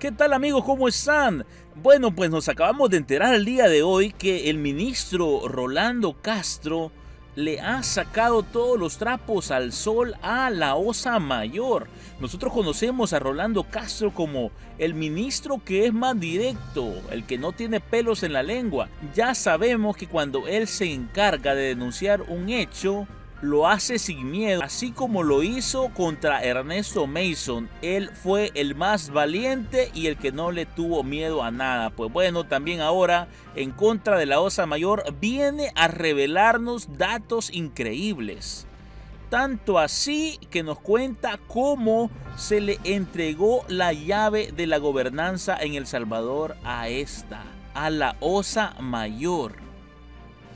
¿Qué tal amigos? ¿Cómo están? Bueno, pues nos acabamos de enterar el día de hoy que el ministro Rolando Castro le ha sacado todos los trapos al sol a la Osa Mayor. Nosotros conocemos a Rolando Castro como el ministro que es más directo, el que no tiene pelos en la lengua. Ya sabemos que cuando él se encarga de denunciar un hecho, lo hace sin miedo, así como lo hizo contra Ernesto Mason. Él fue el más valiente y el que no le tuvo miedo a nada. Pues bueno, también ahora en contra de la Osa Mayor viene a revelarnos datos increíbles. Tanto así que nos cuenta cómo se le entregó la llave de la gobernanza en El Salvador a esta, a la Osa Mayor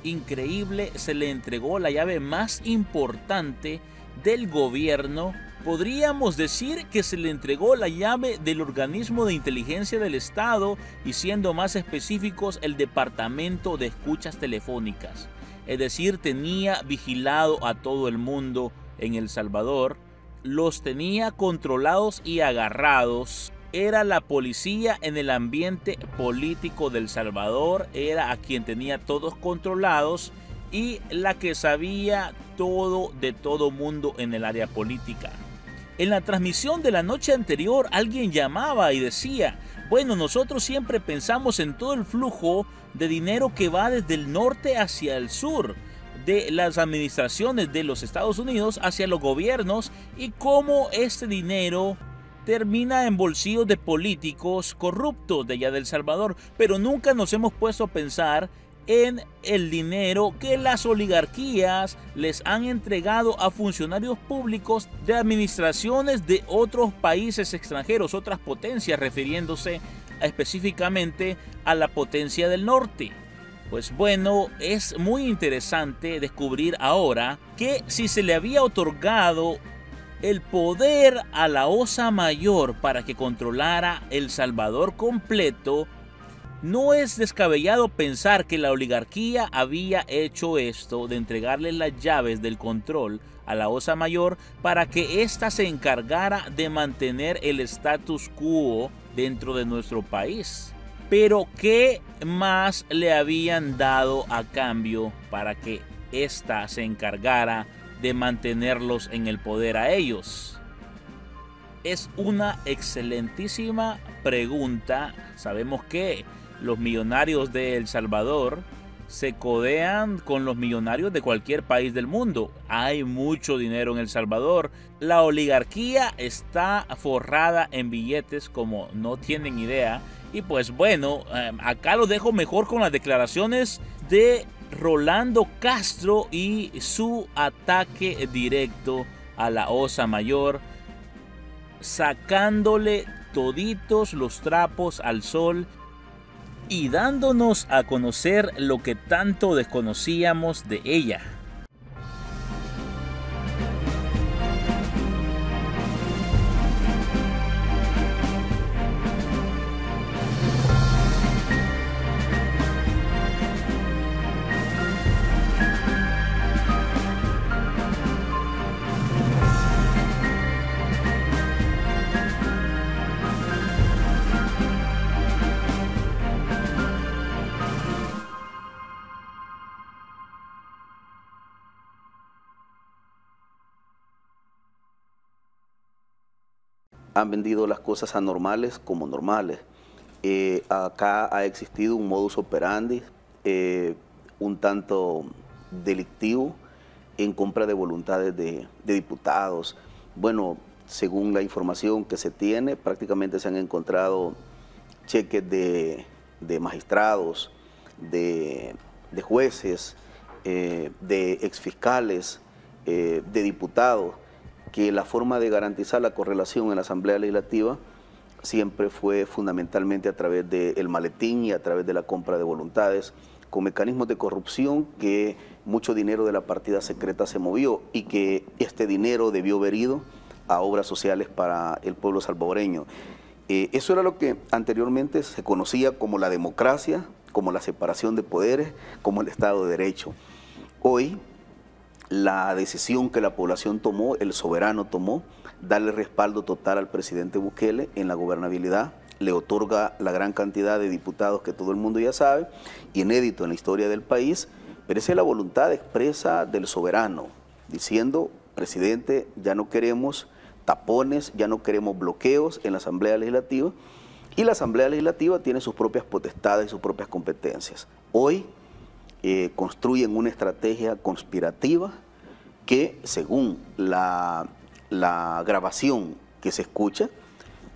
increíble se le entregó la llave más importante del gobierno. Podríamos decir que se le entregó la llave del organismo de inteligencia del Estado y siendo más específicos el Departamento de Escuchas Telefónicas. Es decir, tenía vigilado a todo el mundo en El Salvador, los tenía controlados y agarrados era la policía en el ambiente político del Salvador, era a quien tenía todos controlados y la que sabía todo de todo mundo en el área política. En la transmisión de la noche anterior alguien llamaba y decía, bueno, nosotros siempre pensamos en todo el flujo de dinero que va desde el norte hacia el sur, de las administraciones de los Estados Unidos hacia los gobiernos y cómo este dinero termina en bolsillos de políticos corruptos de allá del Salvador, pero nunca nos hemos puesto a pensar en el dinero que las oligarquías les han entregado a funcionarios públicos de administraciones de otros países extranjeros, otras potencias, refiriéndose específicamente a la potencia del norte. Pues bueno, es muy interesante descubrir ahora que si se le había otorgado el poder a la Osa Mayor para que controlara El Salvador completo, no es descabellado pensar que la oligarquía había hecho esto de entregarle las llaves del control a la Osa Mayor para que ésta se encargara de mantener el status quo dentro de nuestro país. Pero ¿qué más le habían dado a cambio para que ésta se encargara de mantenerlos en el poder a ellos? Es una excelentísima pregunta. Sabemos que los millonarios de El Salvador se codean con los millonarios de cualquier país del mundo. Hay mucho dinero en El Salvador. La oligarquía está forrada en billetes como no tienen idea. Y pues bueno, eh, acá lo dejo mejor con las declaraciones de Rolando Castro y su ataque directo a la Osa Mayor, sacándole toditos los trapos al sol y dándonos a conocer lo que tanto desconocíamos de ella. vendido las cosas anormales como normales. Eh, acá ha existido un modus operandi eh, un tanto delictivo en compra de voluntades de, diputados. Bueno, según la información que se tiene, prácticamente se han encontrado cheques de, magistrados, de, jueces, eh, de exfiscales, de diputados que la forma de garantizar la correlación en la Asamblea Legislativa siempre fue fundamentalmente a través del maletín y a través de la compra de voluntades, con mecanismos de corrupción que mucho dinero de la partida secreta se movió y que este dinero debió haber ido a obras sociales para el pueblo salvadoreño. Eh, eso era lo que anteriormente se conocía como la democracia, como la separación de poderes, como el Estado de Derecho. Hoy la decisión que la población tomó, el soberano tomó, darle respaldo total al presidente Bukele en la gobernabilidad, le otorga la gran cantidad de diputados que todo el mundo ya sabe, inédito en la historia del país, pero esa es la voluntad expresa del soberano, diciendo, presidente, ya no queremos tapones, ya no queremos bloqueos en la Asamblea Legislativa, y la Asamblea Legislativa tiene sus propias potestades y sus propias competencias. Hoy eh, construyen una estrategia conspirativa que, según la, grabación que se escucha,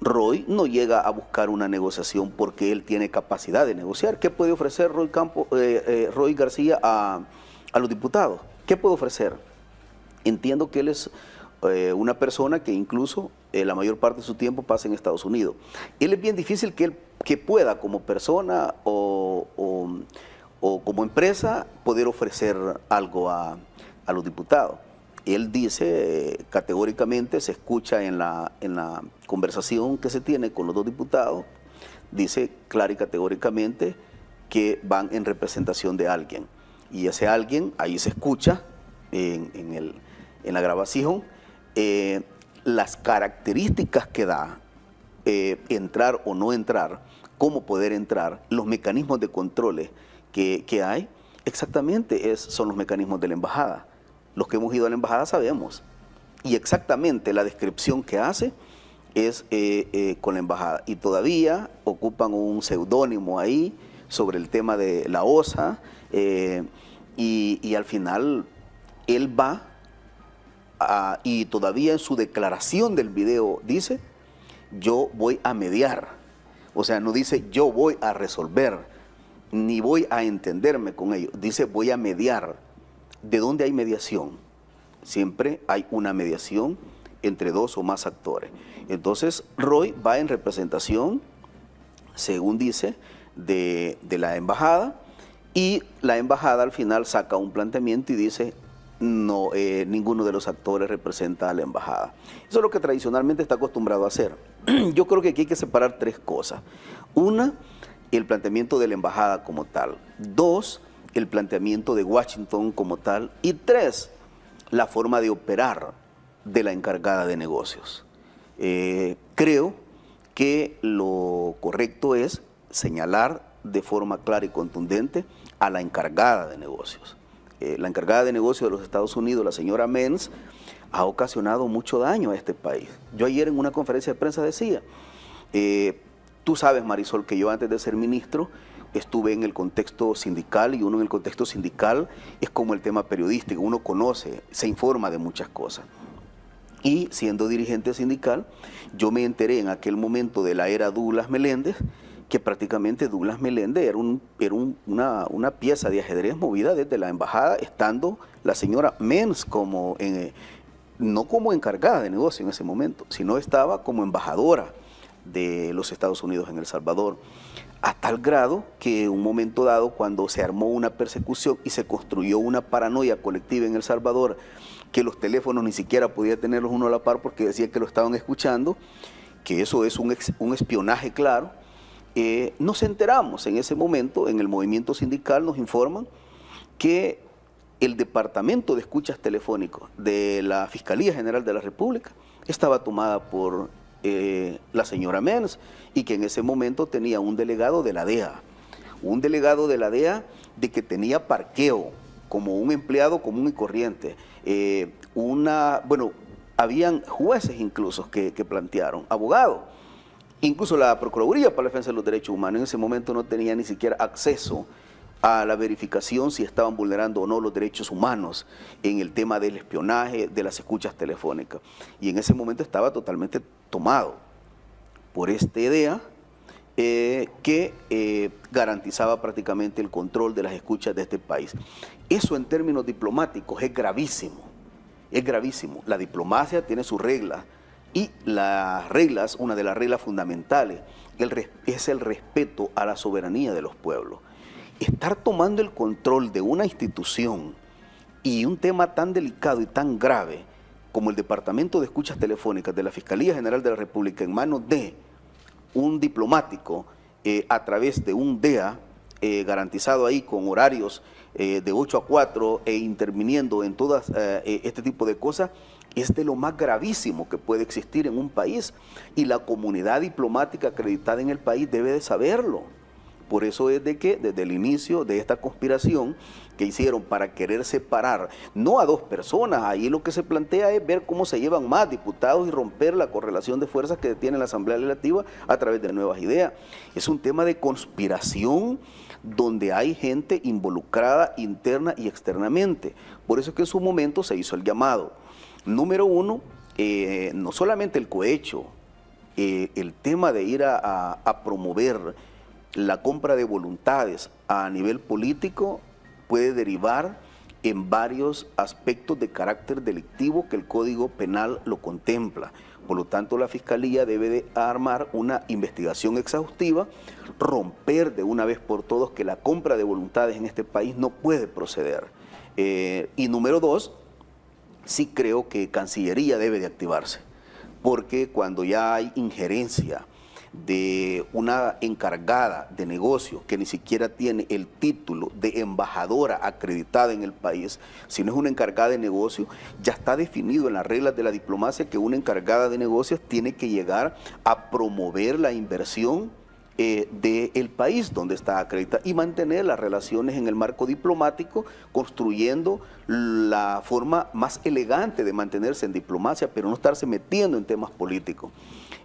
Roy no llega a buscar una negociación porque él tiene capacidad de negociar. ¿Qué puede ofrecer Roy, eh, eh, Roy García a, los diputados? ¿Qué puede ofrecer? Entiendo que él es una persona que incluso la mayor parte de su tiempo pasa en Estados Unidos. Él es bien difícil que él que pueda como persona o o como empresa poder ofrecer algo a, los diputados. Él dice categóricamente, se escucha en la, conversación que se tiene con los dos diputados, dice claro y categóricamente que van en representación de alguien. Y ese alguien, ahí se escucha en, la grabación, eh, las características que da eh, entrar o no entrar, cómo poder entrar, los mecanismos de controles que, hay, exactamente es, son los mecanismos de la embajada. Los que hemos ido a la embajada sabemos. Y exactamente la descripción que hace es eh, eh, con la embajada. Y todavía ocupan un seudónimo ahí sobre el tema de la OSA eh, y, al final él va y todavía en su declaración del video dice, yo voy a mediar. O sea, no dice yo voy a resolver, ni voy a entenderme con ellos. Dice, voy a mediar. ¿De dónde hay mediación? Siempre hay una mediación entre dos o más actores. Entonces, Roy va en representación, según dice, de, de la embajada y la embajada al final saca un planteamiento y dice, no, eh, ninguno de los actores representa a la embajada. Eso es lo que tradicionalmente está acostumbrado a hacer. Yo creo que aquí hay que separar tres cosas. Una, el planteamiento de la embajada como tal. Dos, el planteamiento de Washington como tal. Y tres, la forma de operar de la encargada de negocios. Eh, creo que lo correcto es señalar de forma clara y contundente a la encargada de negocios. Eh, la encargada de negocios de los Estados Unidos, la señora Mens, ha ocasionado mucho daño a este país. Yo ayer en una conferencia de prensa decía, eh, Tú sabes, Marisol, que yo antes de ser ministro estuve en el contexto sindical y uno en el contexto sindical es como el tema periodístico, uno conoce, se informa de muchas cosas. Y siendo dirigente sindical, yo me enteré en aquel momento de la era Douglas Meléndez, que prácticamente Douglas Meléndez era, una, pieza de ajedrez movida desde la embajada, estando la señora Mens como eh, no como encargada de negocio en ese momento, sino estaba como embajadora de los Estados Unidos en El Salvador, a tal grado que en un momento dado, cuando se armó una persecución y se construyó una paranoia colectiva en El Salvador, que los teléfonos ni siquiera podía tenerlos uno a la par porque decía que lo estaban escuchando, que eso es un, espionaje claro, eh, nos enteramos en ese momento, en el movimiento sindical nos informan que el Departamento de Escuchas Telefónicos de la Fiscalía General de la República estaba tomada por eh, la señora Mens y que en ese momento tenía un delegado de la DEA, un delegado de la DEA de que tenía parqueo como un empleado común y corriente. Eh, una, bueno, habían jueces incluso que, que plantearon, abogados. Incluso la Procuraduría para la Defensa de los Derechos Humanos en ese momento no tenía ni siquiera acceso a la verificación si estaban vulnerando o no los derechos humanos en el tema del espionaje, de las escuchas telefónicas. Y en ese momento estaba totalmente tomado por esta e idea eh, que eh, garantizaba prácticamente el control de las escuchas de este país. Eso en términos diplomáticos es gravísimo, es gravísimo. La diplomacia tiene sus reglas y las reglas, una de las reglas fundamentales, es el respeto a la soberanía de los pueblos estar tomando el control de una institución y un tema tan delicado y tan grave como el Departamento de Escuchas Telefónicas de la Fiscalía General de la República en manos de un diplomático eh, a través de un DEA eh, garantizado ahí con horarios eh, de 8 a 4 e interviniendo en todas este tipo de cosas, es de lo más gravísimo que puede existir en un país y la comunidad diplomática acreditada en el país debe de saberlo. Por eso es de que desde el inicio de esta conspiración que hicieron para querer separar, no a dos personas, ahí lo que se plantea es ver cómo se llevan más diputados y romper la correlación de fuerzas que tiene la Asamblea Legislativa a través de nuevas ideas. Es un tema de conspiración donde hay gente involucrada interna y externamente. Por eso es que en su momento se hizo el llamado. Número uno, eh, no solamente el cohecho, eh, el tema de ir a promover la compra de voluntades a nivel político puede derivar en varios aspectos de carácter delictivo que el Código Penal lo contempla. Por lo tanto, la Fiscalía debe de armar una investigación exhaustiva, romper de una vez por todas que la compra de voluntades en este país no puede proceder. Eh, y número dos, sí creo que Cancillería debe de activarse, porque cuando ya hay injerencia, de una encargada de negocio que ni siquiera tiene el título de embajadora acreditada en el país, sino es una encargada de negocio, ya está definido en las reglas de la diplomacia que una encargada de negocios tiene que llegar a promover la inversión eh, del país donde está acreditada y mantener las relaciones en el marco diplomático, construyendo la forma más elegante de mantenerse en diplomacia, pero no estarse metiendo en temas políticos.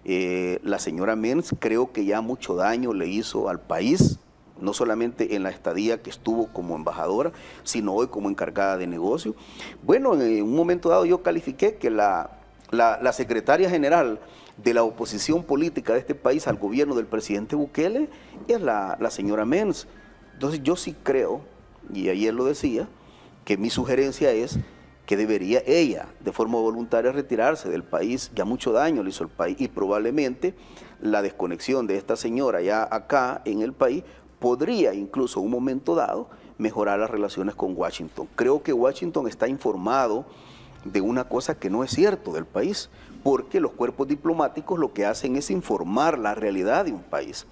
Eh, la señora Mens creo que ya mucho daño le hizo al país, no solamente en la estadía que estuvo como embajadora, sino hoy como encargada de negocio. Bueno, en un momento dado yo califiqué que la, secretaria general de la oposición política de este país al gobierno del presidente Bukele es la, la señora Mens. Entonces yo sí creo, y ayer lo decía, que mi sugerencia es que debería ella, de forma voluntaria, retirarse del país. Ya mucho daño le hizo el país y probablemente la desconexión de esta señora ya acá en el país podría incluso en un momento dado mejorar las relaciones con Washington. Creo que Washington está informado de una cosa que no es cierto del país, porque los cuerpos diplomáticos lo que hacen es informar la realidad de un país.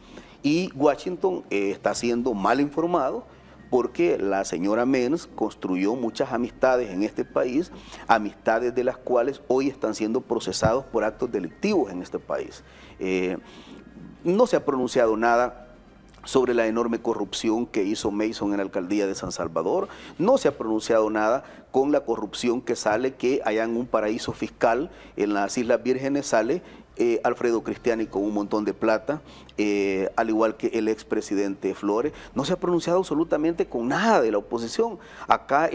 Y Washington eh, está siendo mal informado porque la señora Menz construyó muchas amistades en este país, amistades de las cuales hoy están siendo procesados por actos delictivos en este país. Eh, no se ha pronunciado nada sobre la enorme corrupción que hizo Mason en la alcaldía de San Salvador. No se ha pronunciado nada con la corrupción que sale, que allá en un paraíso fiscal, en las Islas Vírgenes, sale eh, Alfredo Cristiani con un montón de plata, eh, al igual que el expresidente Flores. No se ha pronunciado absolutamente con nada de la oposición. Acá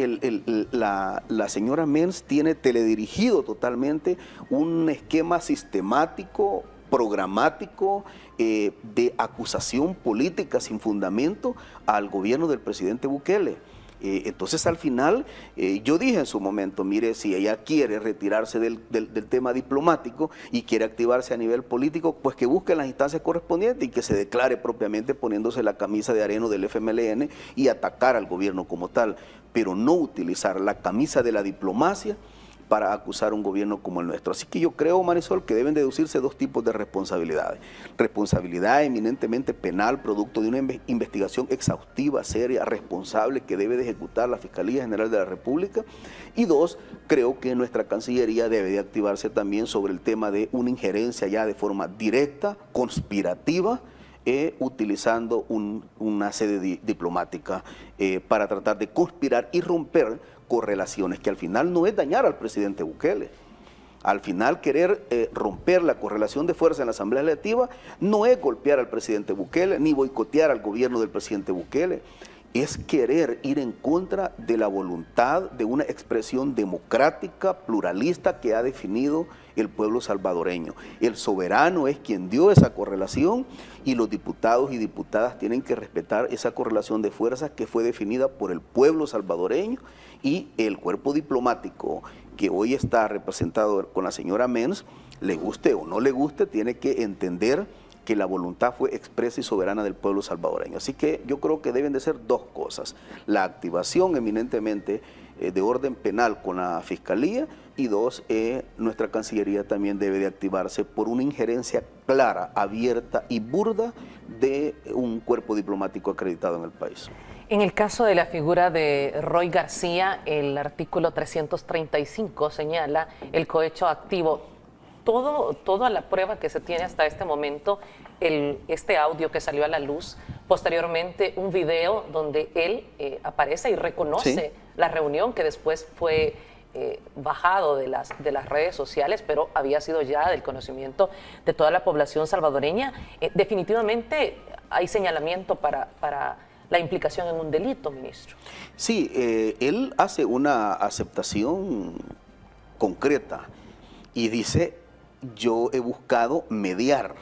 la, la, señora Mens tiene teledirigido totalmente un esquema sistemático, programático, eh, de acusación política sin fundamento al gobierno del presidente Bukele. Eh, entonces al final eh, yo dije en su momento, mire, si ella quiere retirarse del, del, tema diplomático y quiere activarse a nivel político, pues que busque las instancias correspondientes y que se declare propiamente poniéndose la camisa de areno del FMLN y atacar al gobierno como tal, pero no utilizar la camisa de la diplomacia para acusar a un gobierno como el nuestro. Así que yo creo, Marisol, que deben deducirse dos tipos de responsabilidades. Responsabilidad eminentemente penal, producto de una investigación exhaustiva, seria, responsable que debe de ejecutar la Fiscalía General de la República. Y dos, creo que nuestra Cancillería debe de activarse también sobre el tema de una injerencia ya de forma directa, conspirativa, eh, utilizando una sede diplomática eh, para tratar de conspirar y romper correlaciones, que al final no es dañar al presidente Bukele. Al final querer eh, romper la correlación de fuerza en la Asamblea Legislativa no es golpear al presidente Bukele ni boicotear al gobierno del presidente Bukele es querer ir en contra de la voluntad de una expresión democrática, pluralista, que ha definido el pueblo salvadoreño. El soberano es quien dio esa correlación y los diputados y diputadas tienen que respetar esa correlación de fuerzas que fue definida por el pueblo salvadoreño y el cuerpo diplomático que hoy está representado con la señora Mens, le guste o no le guste, tiene que entender que la voluntad fue expresa y soberana del pueblo salvadoreño. Así que yo creo que deben de ser dos cosas. La activación eminentemente eh, de orden penal con la Fiscalía y dos, eh, nuestra Cancillería también debe de activarse por una injerencia clara, abierta y burda de un cuerpo diplomático acreditado en el país. En el caso de la figura de Roy García, el artículo 335 señala el cohecho activo. Todo, toda la prueba que se tiene hasta este momento, este audio que salió a la luz, posteriormente un video donde él eh, aparece y reconoce la reunión que después fue eh, bajado de las, de las redes sociales, pero había sido ya del conocimiento de toda la población salvadoreña, eh, definitivamente hay señalamiento para, la implicación en un delito, ministro. Sí, eh, él hace una aceptación concreta y dice, yo he buscado mediar.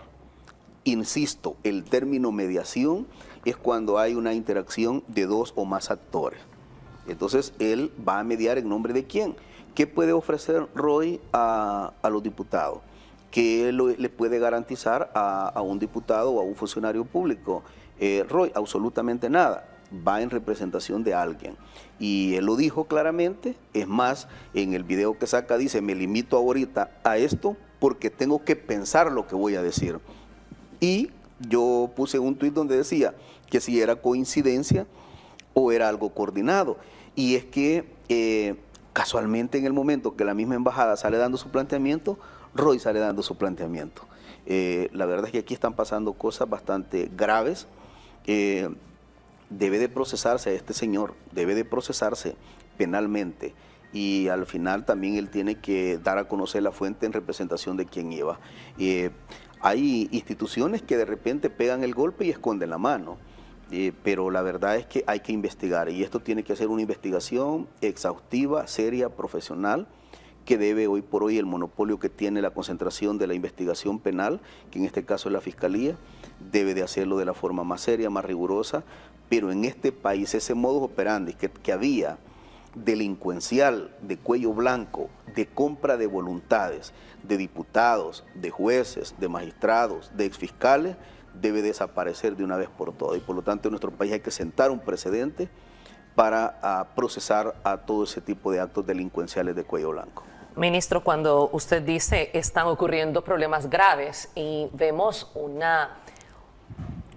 Insisto, el término mediación es cuando hay una interacción de dos o más actores. Entonces, él va a mediar en nombre de quién. ¿Qué puede ofrecer Roy a, los diputados? ¿Qué le puede garantizar a, un diputado o a un funcionario público? Eh, Roy, absolutamente nada va en representación de alguien. Y él lo dijo claramente, es más, en el video que saca dice, me limito ahorita a esto porque tengo que pensar lo que voy a decir. Y yo puse un tuit donde decía que si era coincidencia o era algo coordinado. Y es que eh, casualmente en el momento que la misma embajada sale dando su planteamiento, Roy sale dando su planteamiento. Eh, la verdad es que aquí están pasando cosas bastante graves. Eh, debe de procesarse este señor, debe de procesarse penalmente y al final también él tiene que dar a conocer la fuente en representación de quien lleva. hay instituciones que de repente pegan el golpe y esconden la mano. Eh, pero la verdad es que hay que investigar y esto tiene que ser una investigación exhaustiva, seria, profesional que debe hoy por hoy el monopolio que tiene la concentración de la investigación penal, que en este caso es la Fiscalía, debe de hacerlo de la forma más seria, más rigurosa, pero en este país ese modus operandi que había delincuencial, de cuello blanco, de compra de voluntades, de diputados, de jueces, de magistrados, de exfiscales, debe desaparecer de una vez por todas. Y por lo tanto en nuestro país hay que sentar un precedente para ah, procesar a todo ese tipo de actos delincuenciales de cuello blanco. Ministro, cuando usted dice están ocurriendo problemas graves y vemos una,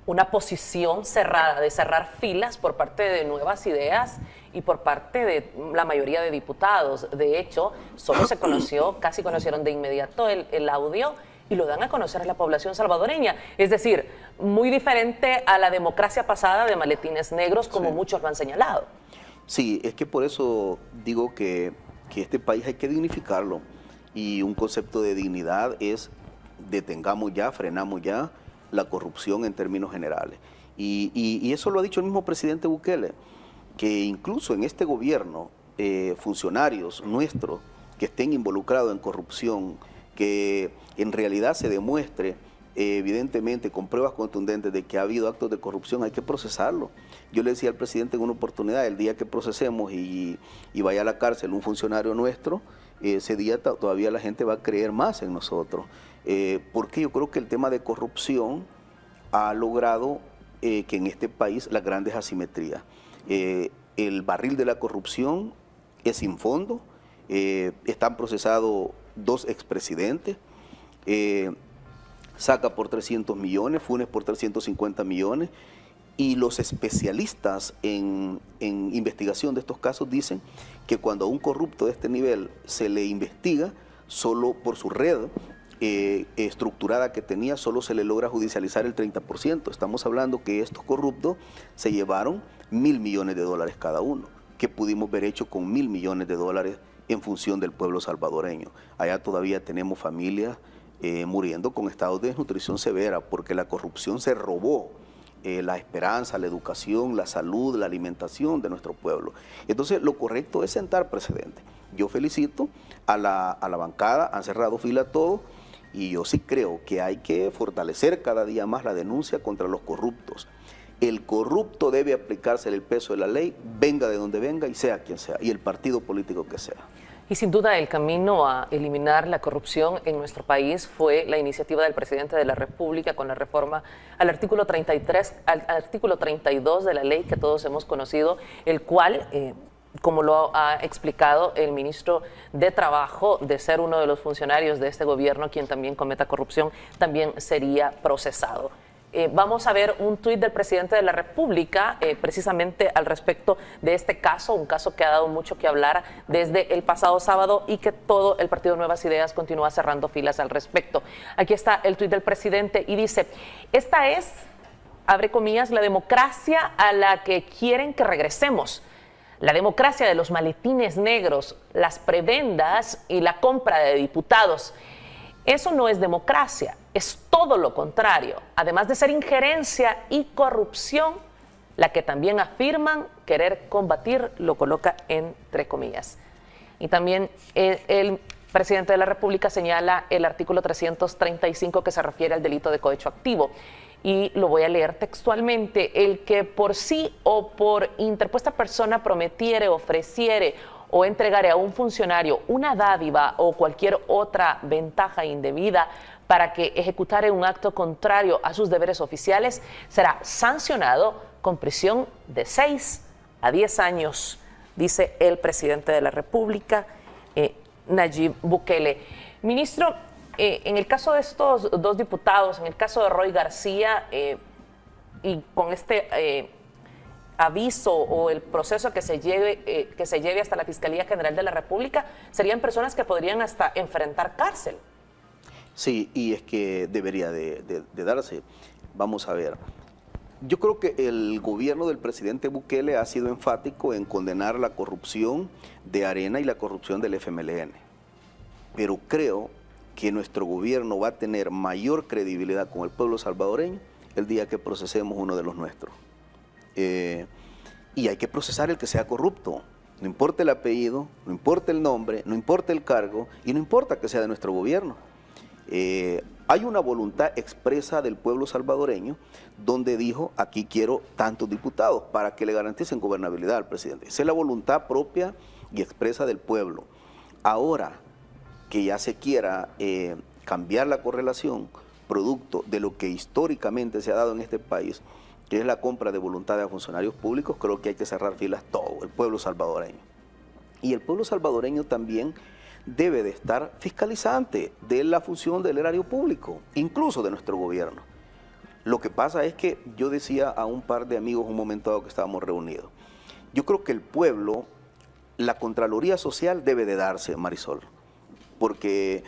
una posición cerrada de cerrar filas por parte de nuevas ideas y por parte de la mayoría de diputados. De hecho, solo se conoció, casi conocieron de inmediato el, audio y lo dan a conocer a la población salvadoreña. Es decir, muy diferente a la democracia pasada de maletines negros, como muchos lo han señalado. Sí, es que por eso digo que, este país hay que dignificarlo. Y un concepto de dignidad es detengamos ya, frenamos ya la corrupción en términos generales. y, eso lo ha dicho el mismo presidente Bukele que incluso en este gobierno eh, funcionarios nuestros que estén involucrados en corrupción, que en realidad se demuestre eh, evidentemente con pruebas contundentes de que ha habido actos de corrupción, hay que procesarlo. Yo le decía al presidente en una oportunidad, el día que procesemos y, vaya a la cárcel un funcionario nuestro, eh, ese día todavía la gente va a creer más en nosotros, porque yo creo que el tema de corrupción ha logrado que en este país las grandes asimetrías. Eh, el barril de la corrupción es sin fondo, eh, están procesados dos expresidentes, eh, saca por 300 millones, Funes por 350 millones, y los especialistas en, en, investigación de estos casos dicen que cuando a un corrupto de este nivel se le investiga solo por su red eh, estructurada que tenía, solo se le logra judicializar el 30%. Estamos hablando que estos corruptos se llevaron mil millones de dólares cada uno, que pudimos ver hecho con mil millones de dólares en función del pueblo salvadoreño. Allá todavía tenemos familias eh, muriendo con estados de desnutrición severa porque la corrupción se robó. Eh, la esperanza, la educación, la salud, la alimentación de nuestro pueblo. Entonces, lo correcto es sentar precedentes. Yo felicito a la, bancada, han cerrado fila todos y yo sí creo que hay que fortalecer cada día más la denuncia contra los corruptos. El corrupto debe aplicarse el peso de la ley, venga de donde venga y sea quien sea, y el partido político que sea. Y sin duda el camino a eliminar la corrupción en nuestro país fue la iniciativa del presidente de la República con la reforma al artículo 33, al artículo 32 de la ley que todos hemos conocido, el cual eh, como lo ha explicado el ministro de Trabajo, de ser uno de los funcionarios de este gobierno quien también cometa corrupción, también sería procesado. Eh, vamos a ver un tuit del presidente de la República eh, precisamente al respecto de este caso, un caso que ha dado mucho que hablar desde el pasado sábado y que todo el Partido Nuevas Ideas continúa cerrando filas al respecto. Aquí está el tuit del presidente y dice, esta es, abre comillas, la democracia a la que quieren que regresemos la democracia de los maletines negros, las prebendas y la compra de diputados. Eso no es democracia, es todo lo contrario, además de ser injerencia y corrupción, la que también afirman querer combatir, lo coloca entre comillas. Y también eh, el, presidente de la República señala el artículo 335 que se refiere al delito de cohecho activo y lo voy a leer textualmente, el que por sí o por interpuesta persona prometiere, ofreciere o entregare a un funcionario una dádiva o cualquier otra ventaja indebida para que ejecutare un acto contrario a sus deberes oficiales, será sancionado con prisión de 6 a 10 años, dice el presidente de la República, eh, Nayib Bukele. Ministro, eh, en el caso de estos dos diputados, en el caso de Roy García, eh, y con este eh, aviso o el proceso que se, lleve, que se lleve hasta la Fiscalía General de la República, serían personas que podrían hasta enfrentar cárcel. Sí, y es que debería de darse. Vamos a ver. Yo creo que el gobierno del presidente Bukele ha sido enfático en condenar la corrupción de Arena y la corrupción del FMLN. Pero creo que nuestro gobierno va a tener mayor credibilidad con el pueblo salvadoreño el día que procesemos uno de los nuestros. Eh, y hay que procesar el que sea corrupto, no importa el apellido, no importa el nombre, no importa el cargo y no importa que sea de nuestro gobierno. Eh, hay una voluntad expresa del pueblo salvadoreño donde dijo, aquí quiero tantos diputados para que le garanticen gobernabilidad al presidente. Esa es la voluntad propia y expresa del pueblo. Ahora, que ya se quiera eh, cambiar la correlación producto de lo que históricamente se ha dado en este país, que es la compra de voluntad de funcionarios públicos, creo que hay que cerrar filas todo, el pueblo salvadoreño. Y el pueblo salvadoreño también debe de estar fiscalizante de la función del erario público, incluso de nuestro gobierno. Lo que pasa es que yo decía a un par de amigos un momento dado que estábamos reunidos, yo creo que el pueblo, la Contraloría Social debe de darse, Marisol porque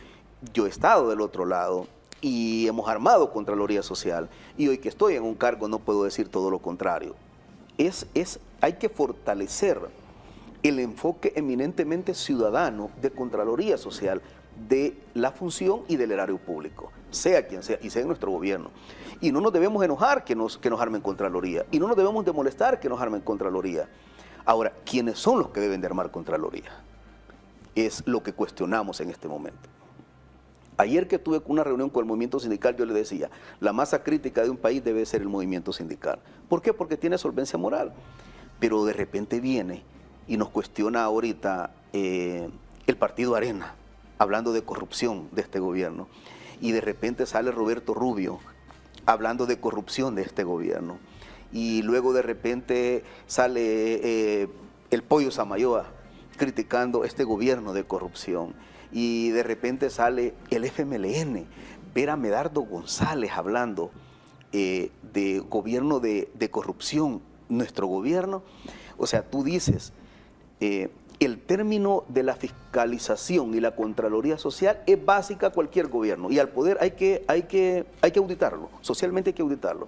yo he estado del otro lado y hemos armado Contraloría Social y hoy que estoy en un cargo no puedo decir todo lo contrario. Es, hay que fortalecer el enfoque eminentemente ciudadano de Contraloría Social, de la función y del erario público, sea quien sea, y sea en nuestro gobierno. Y no nos debemos enojar que nos, que nos armen Contraloría, y no nos debemos de molestar que nos armen Contraloría. Ahora, ¿quiénes son los que deben de armar Contraloría? es lo que cuestionamos en este momento. Ayer que tuve una reunión con el movimiento sindical, yo le decía, la masa crítica de un país debe ser el movimiento sindical. ¿Por qué? Porque tiene solvencia moral. Pero de repente viene y nos cuestiona ahorita eh, el partido Arena, hablando de corrupción de este gobierno. Y de repente sale Roberto Rubio hablando de corrupción de este gobierno. Y luego de repente sale eh, el pollo Samayoa criticando este gobierno de corrupción y de repente sale el FMLN, ver a Medardo González hablando eh, de gobierno de, corrupción, nuestro gobierno, o sea, tú dices, eh, el término de la fiscalización y la Contraloría Social es básica a cualquier gobierno y al poder hay que, hay que, hay que auditarlo, socialmente hay que auditarlo.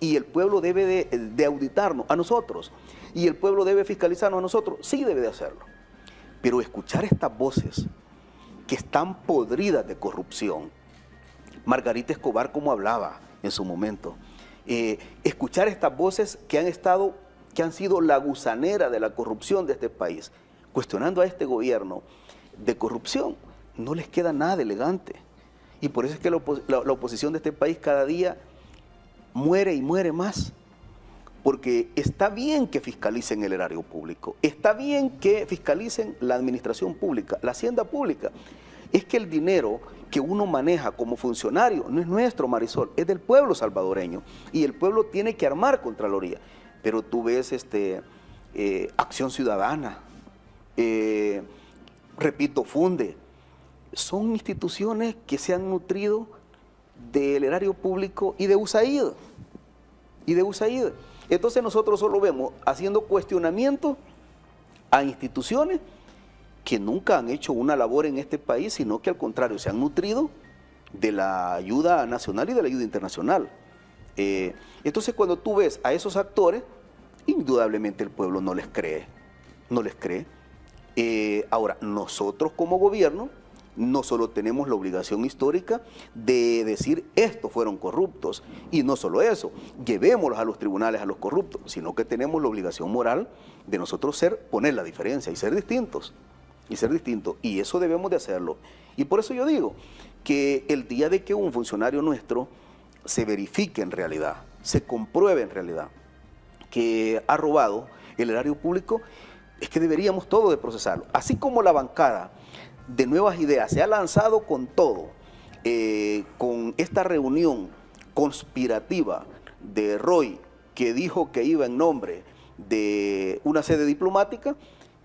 Y el pueblo debe de, de auditarnos a nosotros y el pueblo debe fiscalizarnos a nosotros, sí debe de hacerlo. Pero escuchar estas voces que están podridas de corrupción, Margarita Escobar como hablaba en su momento, eh, escuchar estas voces que han estado, que han sido la gusanera de la corrupción de este país, cuestionando a este gobierno de corrupción, no les queda nada elegante. Y por eso es que la oposición de este país cada día muere y muere más porque está bien que fiscalicen el erario público, está bien que fiscalicen la administración pública, la hacienda pública. Es que el dinero que uno maneja como funcionario no es nuestro, Marisol, es del pueblo salvadoreño y el pueblo tiene que armar contra Contraloría. Pero tú ves este, eh, Acción Ciudadana, eh, repito, Funde, son instituciones que se han nutrido del erario público y de USAID. Y de USAID. Entonces nosotros solo vemos haciendo cuestionamiento a instituciones que nunca han hecho una labor en este país, sino que al contrario se han nutrido de la ayuda nacional y de la ayuda internacional. Eh, entonces cuando tú ves a esos actores, indudablemente el pueblo no les cree, no les cree. Eh, ahora, nosotros como gobierno no solo tenemos la obligación histórica de decir estos fueron corruptos, y no solo eso, llevémoslos a los tribunales a los corruptos, sino que tenemos la obligación moral de nosotros ser, poner la diferencia y ser distintos, y ser distintos, y eso debemos de hacerlo. Y por eso yo digo que el día de que un funcionario nuestro se verifique en realidad, se compruebe en realidad que ha robado el erario público, es que deberíamos todos de procesarlo. Así como la bancada de nuevas ideas, se ha lanzado con todo, eh, con esta reunión conspirativa de Roy, que dijo que iba en nombre de una sede diplomática,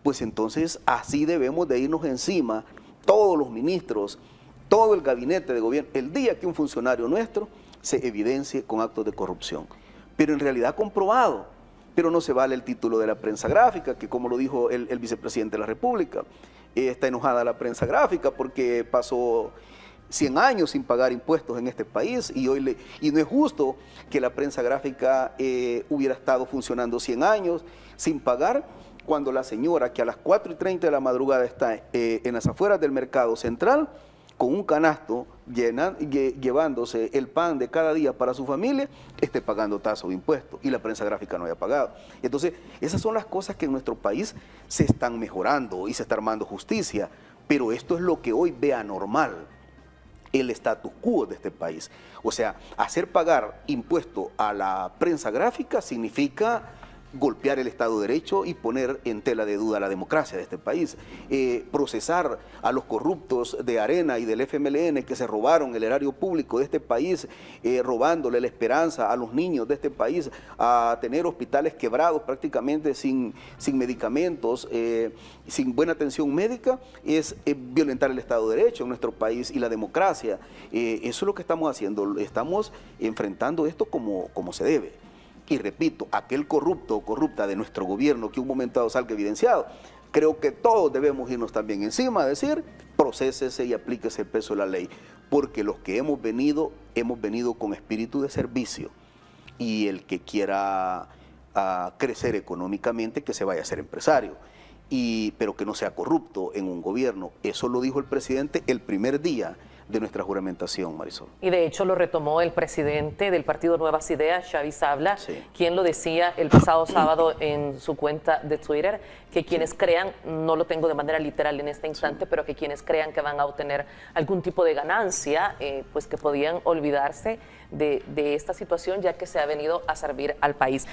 pues entonces así debemos de irnos encima todos los ministros, todo el gabinete de gobierno, el día que un funcionario nuestro se evidencie con actos de corrupción, pero en realidad comprobado, pero no se vale el título de la prensa gráfica, que como lo dijo el vicepresidente de la República, está enojada la prensa gráfica porque pasó 100 años sin pagar impuestos en este país y hoy le, y no es justo que la prensa gráfica eh, hubiera estado funcionando 100 años sin pagar cuando la señora que a las 4 y 30 de la madrugada está eh, en las afueras del mercado central con un canasto llevándose el pan de cada día para su familia, esté pagando tasa o impuestos y la prensa gráfica no haya pagado. Entonces, esas son las cosas que en nuestro país se están mejorando y se está armando justicia, pero esto es lo que hoy ve anormal el status quo de este país. O sea, hacer pagar impuesto a la prensa gráfica significa golpear el Estado de Derecho y poner en tela de duda la democracia de este país. Eh, procesar a los corruptos de Arena y del FMLN que se robaron el erario público de este país, eh, robándole la esperanza a los niños de este país, a tener hospitales quebrados prácticamente sin, sin medicamentos, eh, sin buena atención médica, es violentar el Estado de Derecho en nuestro país y la democracia. eso es lo que estamos haciendo, estamos enfrentando esto como, como se debe y repito, aquel corrupto o corrupta de nuestro gobierno que un momento dado salga evidenciado, creo que todos debemos irnos también encima a decir, procésese y aplíquese el peso de la ley, porque los que hemos venido, hemos venido con espíritu de servicio y el que quiera ah, crecer económicamente, que se vaya a ser empresario. Y, pero que no sea corrupto en un gobierno. Eso lo dijo el presidente el primer día de nuestra juramentación, Marisol. Y de hecho lo retomó el presidente del partido Nuevas Ideas, Xavi Sabla, quien lo decía el pasado sábado en su cuenta de Twitter, que quienes crean, no lo tengo de manera literal en este instante, pero que quienes crean que van a obtener algún tipo de ganancia, eh, pues que podían olvidarse de esta situación ya que se ha venido a servir al país.